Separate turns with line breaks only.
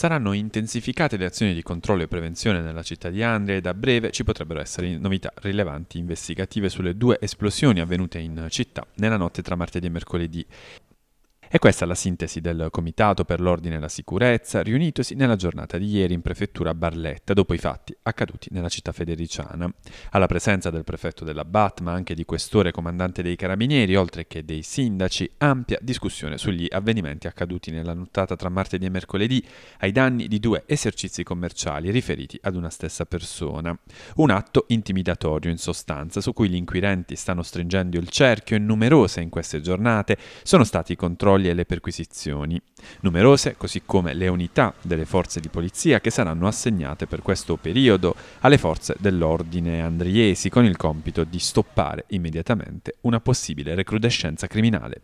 Saranno intensificate le azioni di controllo e prevenzione nella città di Andria e da breve ci potrebbero essere novità rilevanti investigative sulle due esplosioni avvenute in città nella notte tra martedì e mercoledì. E questa è la sintesi del Comitato per l'Ordine e la Sicurezza, riunitosi nella giornata di ieri in prefettura Barletta dopo i fatti accaduti nella città federiciana. Alla presenza del prefetto della BAT, ma anche di questore comandante dei carabinieri, oltre che dei sindaci, ampia discussione sugli avvenimenti accaduti nella nottata tra martedì e mercoledì ai danni di due esercizi commerciali riferiti ad una stessa persona. Un atto intimidatorio in sostanza, su cui gli inquirenti stanno stringendo il cerchio e numerose in queste giornate sono stati controlli controlli e le perquisizioni, numerose così come le unità delle forze di polizia che saranno assegnate per questo periodo alle forze dell'ordine andriesi con il compito di stoppare immediatamente una possibile recrudescenza criminale.